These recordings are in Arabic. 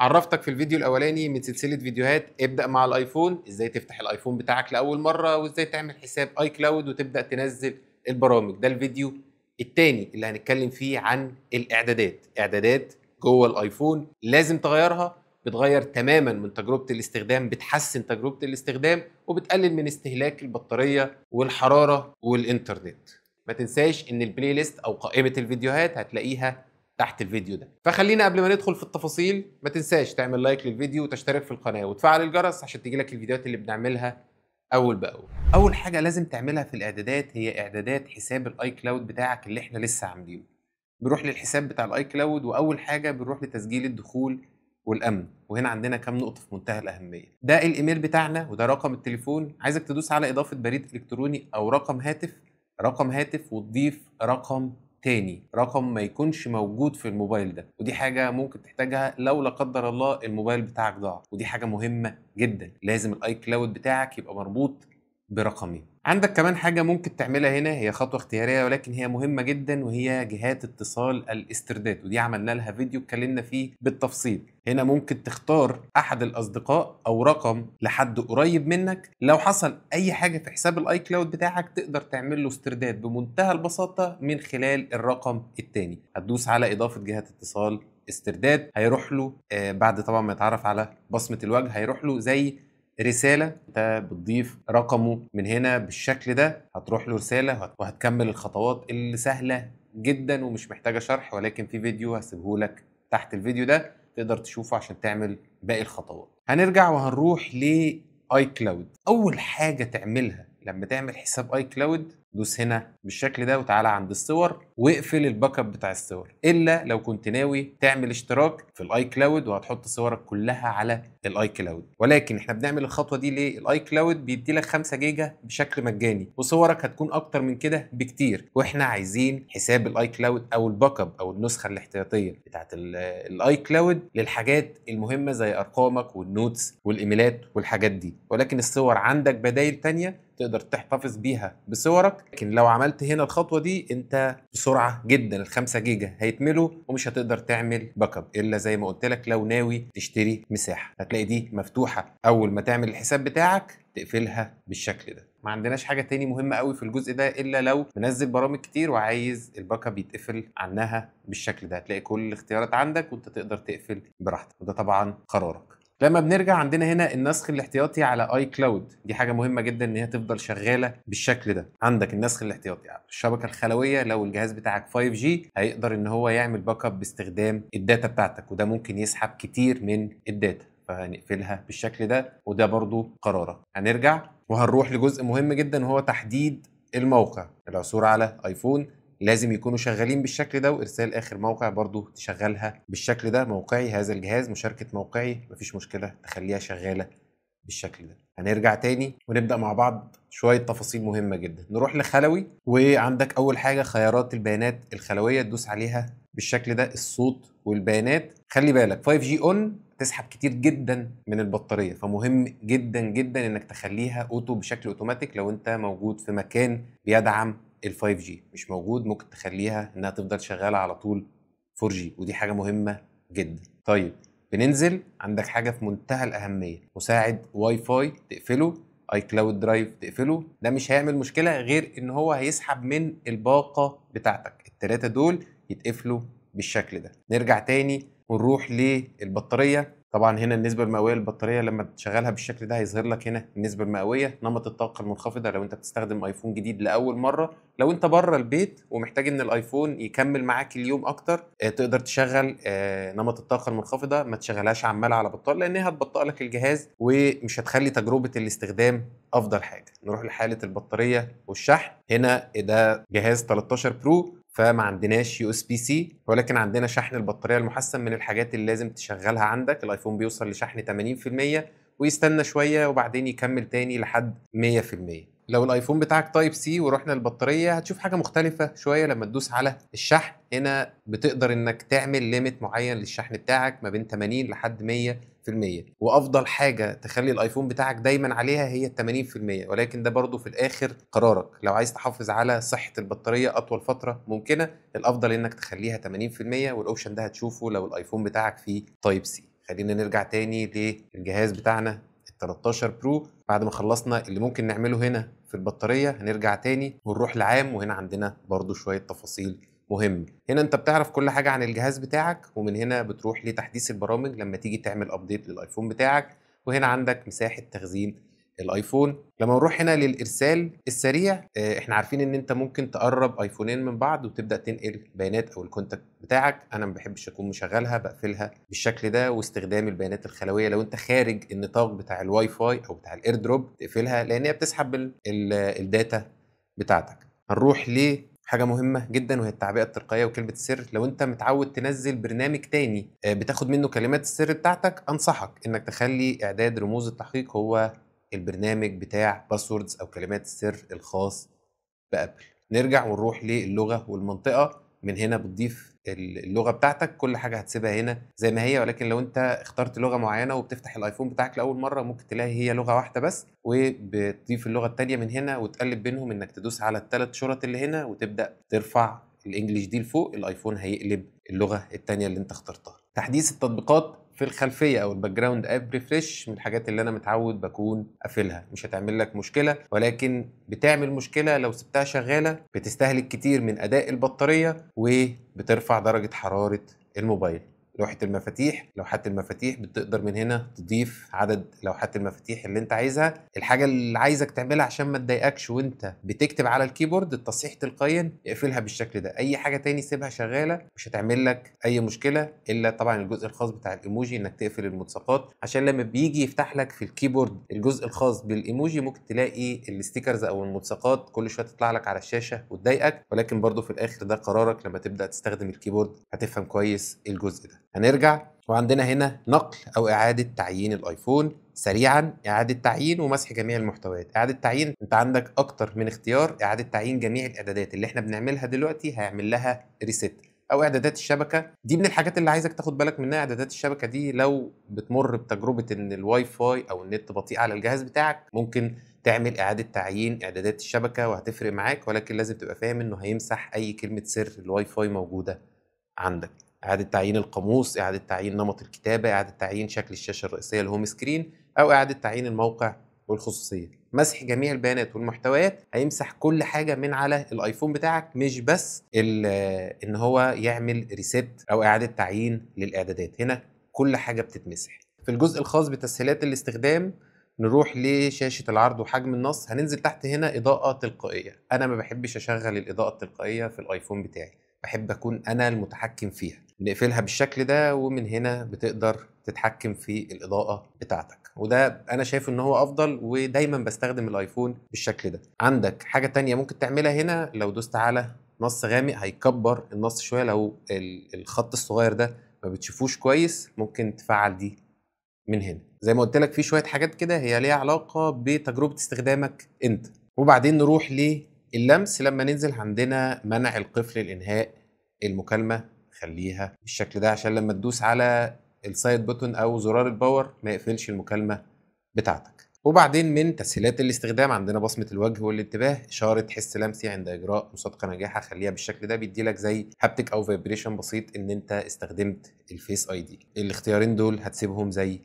عرفتك في الفيديو الاولاني من سلسله فيديوهات ابدا مع الايفون ازاي تفتح الايفون بتاعك لاول مره وازاي تعمل حساب اي كلاود وتبدا تنزل البرامج ده الفيديو الثاني اللي هنتكلم فيه عن الاعدادات اعدادات جوه الايفون لازم تغيرها بتغير تماما من تجربه الاستخدام بتحسن تجربه الاستخدام وبتقلل من استهلاك البطاريه والحراره والانترنت ما تنساش ان البلاي ليست او قائمه الفيديوهات هتلاقيها تحت الفيديو ده فخلينا قبل ما ندخل في التفاصيل ما تنساش تعمل لايك للفيديو وتشترك في القناه وتفعل الجرس عشان تجيلك الفيديوهات اللي بنعملها اول باول اول حاجه لازم تعملها في الاعدادات هي اعدادات حساب الاي كلاود بتاعك اللي احنا لسه عاملينه بنروح للحساب بتاع الاي كلاود واول حاجه بنروح لتسجيل الدخول والامن وهنا عندنا كام نقطه في منتهى الاهميه ده الايميل بتاعنا وده رقم التليفون عايزك تدوس على اضافه بريد الكتروني او رقم هاتف رقم هاتف وتضيف رقم تاني رقم ما يكونش موجود في الموبايل ده ودي حاجه ممكن تحتاجها لو لا قدر الله الموبايل بتاعك ضاع ودي حاجه مهمه جدا لازم الاي كلاود بتاعك يبقى مربوط برقمي عندك كمان حاجة ممكن تعملها هنا هي خطوة اختيارية ولكن هي مهمة جدا وهي جهات اتصال الاسترداد ودي عملنا لها فيديو اتكلمنا فيه بالتفصيل هنا ممكن تختار أحد الأصدقاء أو رقم لحد قريب منك لو حصل أي حاجة في حساب الآي كلاود بتاعك تقدر تعمل له استرداد بمنتهى البساطة من خلال الرقم الثاني هتدوس على إضافة جهات اتصال استرداد هيروح له آه بعد طبعا ما يتعرف على بصمة الوجه هيروح له زي رساله انت بتضيف رقمه من هنا بالشكل ده هتروح له رساله وهتكمل الخطوات اللي سهله جدا ومش محتاجه شرح ولكن في فيديو هسيبه لك تحت الفيديو ده تقدر تشوفه عشان تعمل باقي الخطوات هنرجع وهنروح لاي كلاود اول حاجه تعملها لما تعمل حساب اي كلاود دوس هنا بالشكل ده وتعالى عند الصور واقفل الباك اب بتاع الصور الا لو كنت ناوي تعمل اشتراك في الاي كلاود وهتحط صورك كلها على الاي كلاود ولكن احنا بنعمل الخطوه دي ليه الاي كلاود بيدي لك 5 جيجا بشكل مجاني وصورك هتكون اكتر من كده بكتير واحنا عايزين حساب الاي كلاود او الباك اب او النسخه الاحتياطيه بتاعت الاي كلاود للحاجات المهمه زي ارقامك والنوتس والايميلات والحاجات دي ولكن الصور عندك بدايل تانية تقدر تحتفظ بيها بصورك لكن لو عملت هنا الخطوه دي انت بسرعه جدا ال 5 جيجا هيتملوا ومش هتقدر تعمل باك اب الا زي ما قلت لك لو ناوي تشتري مساحه هتلاقي دي مفتوحه اول ما تعمل الحساب بتاعك تقفلها بالشكل ده ما عندناش حاجه تاني مهمه قوي في الجزء ده الا لو منزل برامج كتير وعايز الباك اب يتقفل عنها بالشكل ده هتلاقي كل الاختيارات عندك وانت تقدر تقفل براحتك وده طبعا قرارك لما بنرجع عندنا هنا النسخ الاحتياطي على اي كلاود دي حاجه مهمه جدا ان هي تفضل شغاله بالشكل ده عندك النسخ الاحتياطي على يعني الشبكه الخلويه لو الجهاز بتاعك 5G هيقدر ان هو يعمل باك اب باستخدام الداتا بتاعتك وده ممكن يسحب كتير من الداتا فهنقفلها بالشكل ده وده برضو قرارك هنرجع وهنروح لجزء مهم جدا وهو تحديد الموقع العثور على ايفون لازم يكونوا شغالين بالشكل ده وارسال اخر موقع برضو تشغلها بالشكل ده موقعي هذا الجهاز مشاركه موقعي مفيش مشكله تخليها شغاله بالشكل ده هنرجع تاني ونبدا مع بعض شويه تفاصيل مهمه جدا نروح لخلوي وعندك اول حاجه خيارات البيانات الخلويه تدوس عليها بالشكل ده الصوت والبيانات خلي بالك 5G اون تسحب كتير جدا من البطاريه فمهم جدا جدا انك تخليها اوتو بشكل اوتوماتيك لو انت موجود في مكان بيدعم ال 5 جي مش موجود ممكن تخليها انها تفضل شغاله على طول 4 جي ودي حاجه مهمه جدا طيب بننزل عندك حاجه في منتهى الاهميه مساعد واي فاي تقفله اي كلاود درايف تقفله ده مش هيعمل مشكله غير ان هو هيسحب من الباقه بتاعتك الثلاثه دول يتقفلوا بالشكل ده نرجع تاني ونروح للبطاريه طبعا هنا النسبة المئوية للبطارية لما تشغلها بالشكل ده هيظهر لك هنا النسبة المئوية نمط الطاقة المنخفضة لو انت بتستخدم ايفون جديد لأول مرة لو انت بره البيت ومحتاج ان الايفون يكمل معاك اليوم اكتر آه، تقدر تشغل آه، نمط الطاقة المنخفضة ما تشغلهاش عمالة على بطال لانها هتبطئ لك الجهاز ومش هتخلي تجربة الاستخدام افضل حاجة نروح لحالة البطارية والشحن هنا ده جهاز 13 برو فما عندناش يو اس بي سي ولكن عندنا شحن البطاريه المحسن من الحاجات اللي لازم تشغلها عندك الايفون بيوصل لشحن 80% ويستنى شويه وبعدين يكمل تاني لحد 100% لو الايفون بتاعك تايب سي ورحنا للبطاريه هتشوف حاجه مختلفه شويه لما تدوس على الشحن هنا بتقدر انك تعمل ليميت معين للشحن بتاعك ما بين 80 لحد 100% وافضل حاجه تخلي الايفون بتاعك دايما عليها هي 80% ولكن ده برضو في الاخر قرارك لو عايز تحافظ على صحه البطاريه اطول فتره ممكنه الافضل انك تخليها 80% والاوبشن ده هتشوفه لو الايفون بتاعك فيه تايب سي خلينا نرجع تاني للجهاز بتاعنا 13 برو بعد ما خلصنا اللي ممكن نعمله هنا في البطاريه هنرجع تاني ونروح لعام وهنا عندنا برضو شويه تفاصيل مهم هنا انت بتعرف كل حاجه عن الجهاز بتاعك ومن هنا بتروح لتحديث البرامج لما تيجي تعمل ابديت للايفون بتاعك وهنا عندك مساحه تخزين الايفون لما نروح هنا للارسال السريع آه، احنا عارفين ان انت ممكن تقرب ايفونين من بعض وتبدا تنقل البيانات او الكونتاكت بتاعك انا ما بحبش اكون مشغلها بقفلها بالشكل ده واستخدام البيانات الخلويه لو انت خارج النطاق بتاع الواي فاي او بتاع الاير دروب تقفلها لان هي بتسحب الداتا بتاعتك هنروح ليه حاجة مهمة جدا وهي التعبئة التلقائية وكلمة السر لو انت متعود تنزل برنامج تاني آه، بتاخد منه كلمات السر بتاعتك انصحك انك تخلي اعداد رموز التحقيق هو البرنامج بتاع باسوردز او كلمات السر الخاص بابل نرجع ونروح للغه والمنطقه من هنا بتضيف اللغه بتاعتك كل حاجه هتسيبها هنا زي ما هي ولكن لو انت اخترت لغه معينه وبتفتح الايفون بتاعك لاول مره ممكن تلاقي هي لغه واحده بس وبتضيف اللغه الثانيه من هنا وتقلب بينهم انك تدوس على الثلاث شرط اللي هنا وتبدا ترفع الانجليش دي لفوق الايفون هيقلب اللغه الثانيه اللي انت اخترتها تحديث التطبيقات في الخلفيه او الباك جراوند اب ريفريش من الحاجات اللي انا متعود بكون قافلها مش هتعمل لك مشكله ولكن بتعمل مشكله لو سبتها شغاله بتستهلك كتير من اداء البطاريه وبترفع درجه حراره الموبايل لوحه المفاتيح لوحات المفاتيح بتقدر من هنا تضيف عدد لوحات المفاتيح اللي انت عايزها الحاجه اللي عايزك تعملها عشان ما تضايقكش وانت بتكتب على الكيبورد التصحيح تلقائيا اقفلها بالشكل ده اي حاجه تاني سيبها شغاله مش هتعمل لك اي مشكله الا طبعا الجزء الخاص بتاع الايموجي انك تقفل الملصقات عشان لما بيجي يفتح لك في الكيبورد الجزء الخاص بالايموجي ممكن تلاقي الستيكرز او الملصقات كل شويه تطلع لك على الشاشه وتضايقك ولكن برضو في الاخر ده قرارك لما تبدا تستخدم الكيبورد هتفهم كويس الجزء ده هنرجع وعندنا هنا نقل او اعاده تعيين الايفون سريعا اعاده تعيين ومسح جميع المحتويات اعاده تعيين انت عندك اكتر من اختيار اعاده تعيين جميع الاعدادات اللي احنا بنعملها دلوقتي هيعمل لها ريست او اعدادات الشبكه دي من الحاجات اللي عايزك تاخد بالك منها اعدادات الشبكه دي لو بتمر بتجربه ان الواي فاي او النت بطيء على الجهاز بتاعك ممكن تعمل اعاده تعيين اعدادات الشبكه وهتفرق معاك ولكن لازم تبقى فاهم انه هيمسح اي كلمه سر الواي فاي موجوده عندك اعاده تعيين القاموس اعاده تعيين نمط الكتابه اعاده تعيين شكل الشاشه الرئيسيه الهوم سكرين او اعاده تعيين الموقع والخصوصيه مسح جميع البيانات والمحتويات هيمسح كل حاجه من على الايفون بتاعك مش بس ان هو يعمل ريست او اعاده تعيين للاعدادات هنا كل حاجه بتتمسح في الجزء الخاص بتسهيلات الاستخدام نروح لشاشة العرض وحجم النص هننزل تحت هنا إضاءة تلقائية أنا ما بحبش أشغل الإضاءة التلقائية في الآيفون بتاعي بحب اكون انا المتحكم فيها بنقفلها بالشكل ده ومن هنا بتقدر تتحكم في الاضاءه بتاعتك وده انا شايف ان هو افضل ودايما بستخدم الايفون بالشكل ده عندك حاجه تانية ممكن تعملها هنا لو دوست على نص غامق هيكبر النص شويه لو الخط الصغير ده ما بتشوفوش كويس ممكن تفعل دي من هنا زي ما قلت لك في شويه حاجات كده هي ليها علاقه بتجربه استخدامك انت وبعدين نروح اللمس لما ننزل عندنا منع القفل لانهاء المكالمه خليها بالشكل ده عشان لما تدوس على السايد بوتون او زرار الباور ما يقفلش المكالمه بتاعتك وبعدين من تسهيلات الاستخدام عندنا بصمه الوجه والانتباه اشاره حس لمسي عند اجراء مصادقه ناجحه خليها بالشكل ده بيدي لك زي هابتك او فايبريشن بسيط ان انت استخدمت الفيس اي دي الاختيارين دول هتسيبهم زي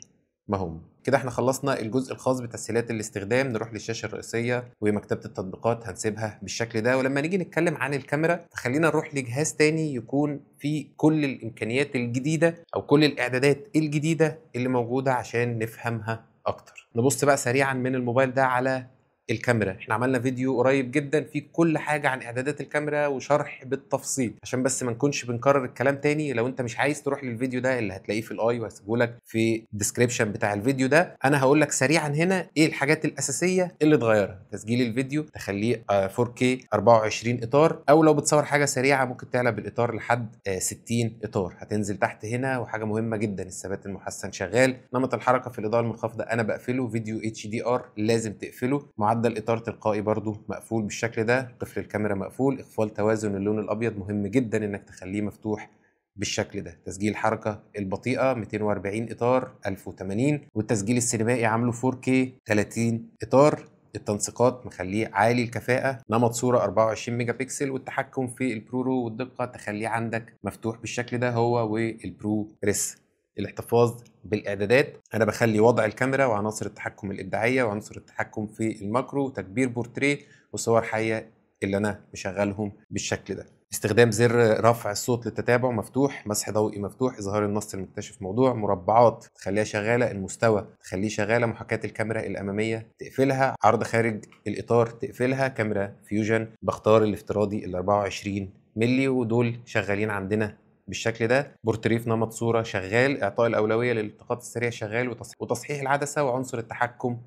ما هم كده احنا خلصنا الجزء الخاص بتسهيلات الاستخدام نروح للشاشه الرئيسيه ومكتبه التطبيقات هنسيبها بالشكل ده ولما نيجي نتكلم عن الكاميرا فخلينا نروح لجهاز تاني يكون فيه كل الامكانيات الجديده او كل الاعدادات الجديده اللي موجوده عشان نفهمها اكتر نبص بقى سريعا من الموبايل ده على الكاميرا احنا عملنا فيديو قريب جدا فيه كل حاجه عن اعدادات الكاميرا وشرح بالتفصيل عشان بس ما نكونش بنكرر الكلام تاني لو انت مش عايز تروح للفيديو ده اللي هتلاقيه في الاي وهسيبه لك في الديسكربشن بتاع الفيديو ده انا هقول لك سريعا هنا ايه الحاجات الاساسيه اللي اتغيرت تسجيل الفيديو تخليه 4K آه، 24 اطار او لو بتصور حاجه سريعه ممكن تعلى بالاطار لحد 60 آه، اطار هتنزل تحت هنا وحاجه مهمه جدا الثبات المحسن شغال نمط الحركه في الاضاءه المنخفضه انا بقفله فيديو اتش دي ار لازم تقفله معدل معدل اطار تلقائي برضو مقفول بالشكل ده قفل الكاميرا مقفول اقفال توازن اللون الابيض مهم جدا انك تخليه مفتوح بالشكل ده تسجيل حركة البطيئة 240 إطار 1080 والتسجيل السينمائي عامله 4K 30 إطار التنسيقات مخليه عالي الكفاءة نمط صورة 24 ميجا بكسل والتحكم في البرورو والدقة تخليه عندك مفتوح بالشكل ده هو والبرو ريس الاحتفاظ بالاعدادات انا بخلي وضع الكاميرا وعناصر التحكم الابداعيه وعناصر التحكم في الماكرو وتكبير بورتريه وصور حيه اللي انا مشغلهم بالشكل ده استخدام زر رفع الصوت للتتابع مفتوح مسح ضوئي مفتوح اظهار النص المكتشف موضوع مربعات تخليها شغاله المستوى تخليه شغاله محاكاه الكاميرا الاماميه تقفلها عرض خارج الاطار تقفلها كاميرا فيوجن بختار الافتراضي ال 24 ملي ودول شغالين عندنا بالشكل ده بورتريف نمط صوره شغال اعطاء الاولويه للالتقاط السريع شغال وتصحيح العدسه وعنصر التحكم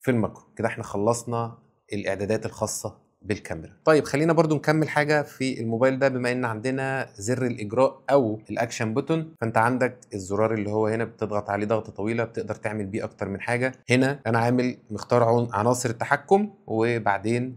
في المكرو كده احنا خلصنا الاعدادات الخاصه بالكاميرا طيب خلينا برضو نكمل حاجه في الموبايل ده بما ان عندنا زر الاجراء او الاكشن بوتون فانت عندك الزرار اللي هو هنا بتضغط عليه ضغطه طويله بتقدر تعمل بيه اكتر من حاجه هنا انا عامل مختار عناصر التحكم وبعدين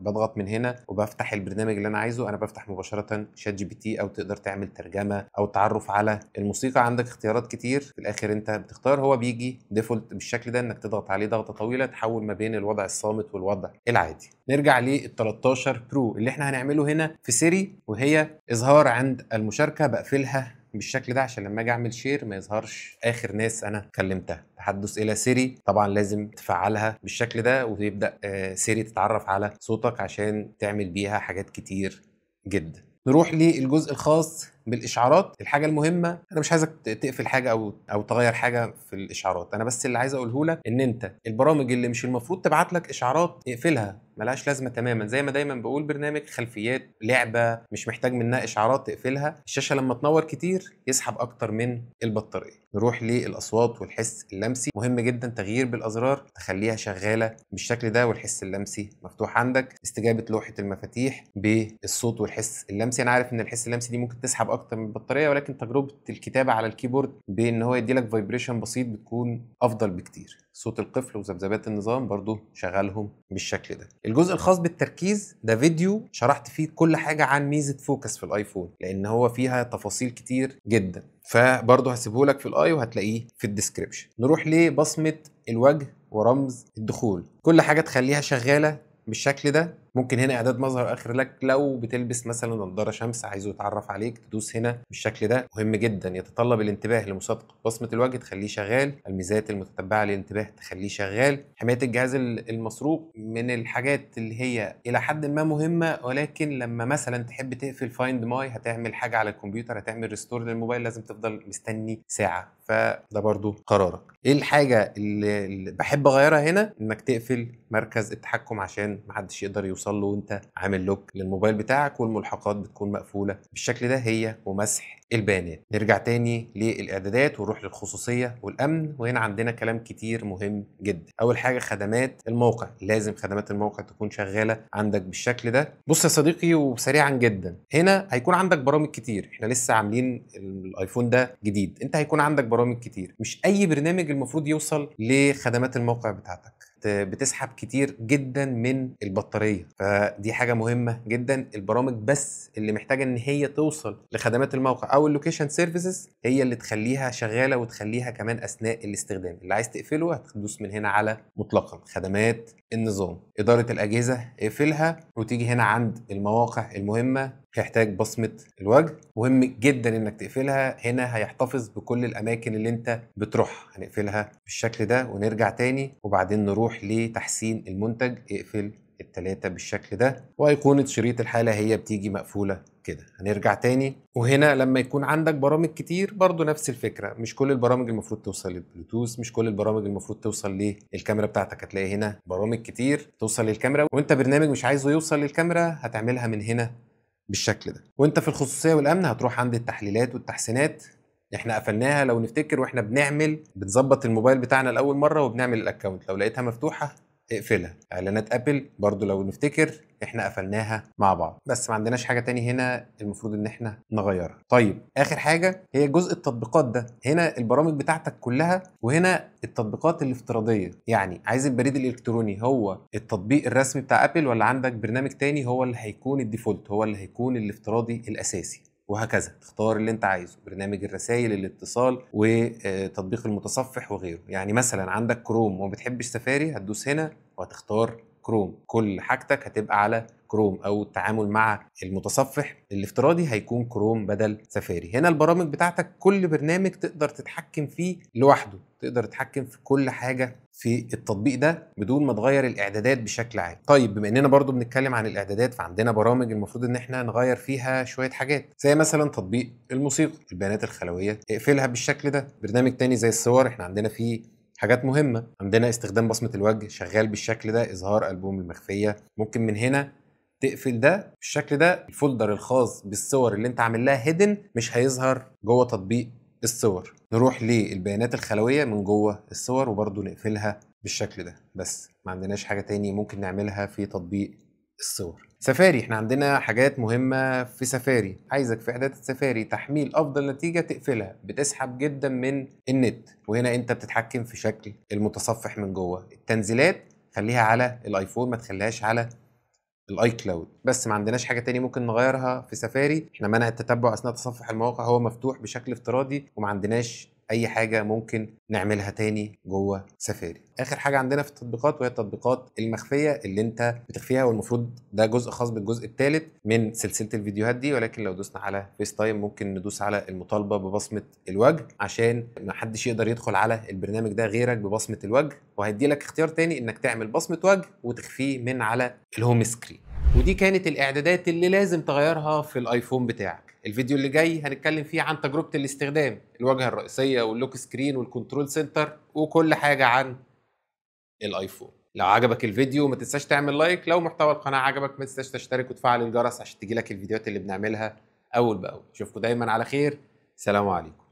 بضغط من هنا وبفتح البرنامج اللي انا عايزه انا بفتح مباشره شات جي بي تي او تقدر تعمل ترجمه او تعرف على الموسيقى عندك اختيارات كتير في الاخر انت بتختار هو بيجي ديفولت بالشكل ده انك تضغط عليه ضغطه طويله تحول ما بين الوضع الصامت والوضع العادي نرجع ليه ال 13 برو اللي احنا هنعمله هنا في سيري وهي اظهار عند المشاركه بقفلها بالشكل ده عشان لما اجي اعمل شير ما يظهرش اخر ناس انا كلمتها تحدث الى سيري طبعا لازم تفعلها بالشكل ده ويبدا آه، سيري تتعرف على صوتك عشان تعمل بيها حاجات كتير جدا نروح للجزء الخاص بالاشعارات الحاجه المهمه انا مش عايزك تقفل حاجه او او تغير حاجه في الاشعارات انا بس اللي عايز اقوله لك ان انت البرامج اللي مش المفروض تبعت لك اشعارات اقفلها ملهاش لازمه تماما زي ما دايما بقول برنامج خلفيات لعبه مش محتاج منها اشعارات تقفلها الشاشه لما تنور كتير يسحب اكتر من البطاريه نروح للاصوات والحس اللمسي مهم جدا تغيير بالازرار تخليها شغاله بالشكل ده والحس اللمسي مفتوح عندك استجابه لوحه المفاتيح بالصوت والحس اللمسي انا عارف ان الحس اللمسي دي ممكن تسحب اكتر من البطاريه ولكن تجربه الكتابه على الكيبورد بان هو يديلك فايبريشن بسيط بتكون افضل بكتير صوت القفل وذبذبات النظام برضو شغالهم بالشكل ده الجزء الخاص بالتركيز ده فيديو شرحت فيه كل حاجه عن ميزه فوكس في الايفون لان هو فيها تفاصيل كتير جدا فبرضه هسيبه لك في الاي وهتلاقيه في الديسكربشن نروح لبصمه الوجه ورمز الدخول كل حاجه تخليها شغاله بالشكل ده ممكن هنا اعداد مظهر اخر لك لو بتلبس مثلا نظاره شمس عايزه يتعرف عليك تدوس هنا بالشكل ده مهم جدا يتطلب الانتباه لمصادقه بصمه الوجه تخليه شغال الميزات المتتبعه للانتباه تخليه شغال حمايه الجهاز المسروق من الحاجات اللي هي الى حد ما مهمه ولكن لما مثلا تحب تقفل فايند ماي هتعمل حاجه على الكمبيوتر هتعمل ريستور للموبايل لازم تفضل مستني ساعه فده برضو قرارك ايه الحاجه اللي بحب اغيرها هنا انك تقفل مركز التحكم عشان محدش يقدر يوصل بيحصل له وانت عامل لوك للموبايل بتاعك والملحقات بتكون مقفوله بالشكل ده هي ومسح البيانات نرجع تاني للاعدادات ونروح للخصوصيه والامن وهنا عندنا كلام كتير مهم جدا اول حاجه خدمات الموقع لازم خدمات الموقع تكون شغاله عندك بالشكل ده بص يا صديقي وسريعا جدا هنا هيكون عندك برامج كتير احنا لسه عاملين الايفون ده جديد انت هيكون عندك برامج كتير مش اي برنامج المفروض يوصل لخدمات الموقع بتاعتك بتسحب كتير جدا من البطاريه فدي حاجه مهمه جدا البرامج بس اللي محتاجه ان هي توصل لخدمات الموقع او اللوكيشن سيرفيسز هي اللي تخليها شغاله وتخليها كمان اثناء الاستخدام اللي عايز تقفله هتدوس من هنا على مطلقا خدمات النظام اداره الاجهزه اقفلها وتيجي هنا عند المواقع المهمه هيحتاج بصمه الوجه مهم جدا انك تقفلها هنا هيحتفظ بكل الاماكن اللي انت بتروحها هنقفلها بالشكل ده ونرجع تاني وبعدين نروح لتحسين المنتج اقفل التلاتة بالشكل ده وأيقونة شريط الحالة هي بتيجي مقفولة كده هنرجع تاني وهنا لما يكون عندك برامج كتير برضو نفس الفكرة مش كل البرامج المفروض توصل للبلوتوث مش كل البرامج المفروض توصل للكاميرا بتاعتك هتلاقي هنا برامج كتير توصل للكاميرا وانت برنامج مش عايزه يوصل للكاميرا هتعملها من هنا بالشكل ده وانت في الخصوصيه والامن هتروح عند التحليلات والتحسينات احنا قفلناها لو نفتكر واحنا بنعمل بنظبط الموبايل بتاعنا لاول مره وبنعمل الاكونت لو لقيتها مفتوحه اقفلها اعلانات ابل برضو لو نفتكر احنا قفلناها مع بعض بس ما عندناش حاجه تاني هنا المفروض ان احنا نغيرها طيب اخر حاجه هي جزء التطبيقات ده هنا البرامج بتاعتك كلها وهنا التطبيقات الافتراضيه يعني عايز البريد الالكتروني هو التطبيق الرسمي بتاع ابل ولا عندك برنامج تاني هو اللي هيكون الديفولت هو اللي هيكون الافتراضي الاساسي وهكذا تختار اللي انت عايزه برنامج الرسائل الاتصال وتطبيق المتصفح وغيره يعني مثلا عندك كروم وما بتحبش سفاري هتدوس هنا وهتختار كروم كل حاجتك هتبقى على كروم او التعامل مع المتصفح الافتراضي هيكون كروم بدل سفاري هنا البرامج بتاعتك كل برنامج تقدر تتحكم فيه لوحده تقدر تتحكم في كل حاجه في التطبيق ده بدون ما تغير الاعدادات بشكل عام طيب بما اننا برضو بنتكلم عن الاعدادات فعندنا برامج المفروض ان احنا نغير فيها شويه حاجات زي مثلا تطبيق الموسيقى البيانات الخلويه اقفلها بالشكل ده برنامج تاني زي الصور احنا عندنا فيه حاجات مهمة عندنا استخدام بصمة الوجه شغال بالشكل ده إظهار ألبوم المخفية ممكن من هنا تقفل ده بالشكل ده الفولدر الخاص بالصور اللي انت عامل لها هيدن مش هيظهر جوه تطبيق الصور نروح للبيانات الخلويه من جوه الصور وبرده نقفلها بالشكل ده بس ما عندناش حاجه تاني ممكن نعملها في تطبيق الصور سفاري احنا عندنا حاجات مهمه في سفاري عايزك في اعدادات سفاري تحميل افضل نتيجه تقفلها بتسحب جدا من النت وهنا انت بتتحكم في شكل المتصفح من جوه التنزيلات خليها على الايفون ما تخليهاش على الاي كلاود بس ما عندناش حاجه تاني ممكن نغيرها في سفاري احنا منع التتبع اثناء تصفح المواقع هو مفتوح بشكل افتراضي وما عندناش اي حاجه ممكن نعملها تاني جوه سفاري اخر حاجه عندنا في التطبيقات وهي التطبيقات المخفيه اللي انت بتخفيها والمفروض ده جزء خاص بالجزء الثالث من سلسله الفيديوهات دي ولكن لو دوسنا على فيس تايم ممكن ندوس على المطالبه ببصمه الوجه عشان ما حدش يقدر يدخل على البرنامج ده غيرك ببصمه الوجه وهيدي لك اختيار تاني انك تعمل بصمه وجه وتخفيه من على الهوم سكرين ودي كانت الاعدادات اللي لازم تغيرها في الايفون بتاعك الفيديو اللي جاي هنتكلم فيه عن تجربه الاستخدام الواجهه الرئيسيه واللوك سكرين والكنترول سنتر وكل حاجه عن الايفون لو عجبك الفيديو ما تنساش تعمل لايك لو محتوى القناه عجبك ما تنساش تشترك وتفعل الجرس عشان تجيلك الفيديوهات اللي بنعملها اول باول اشوفكم دايما على خير سلام عليكم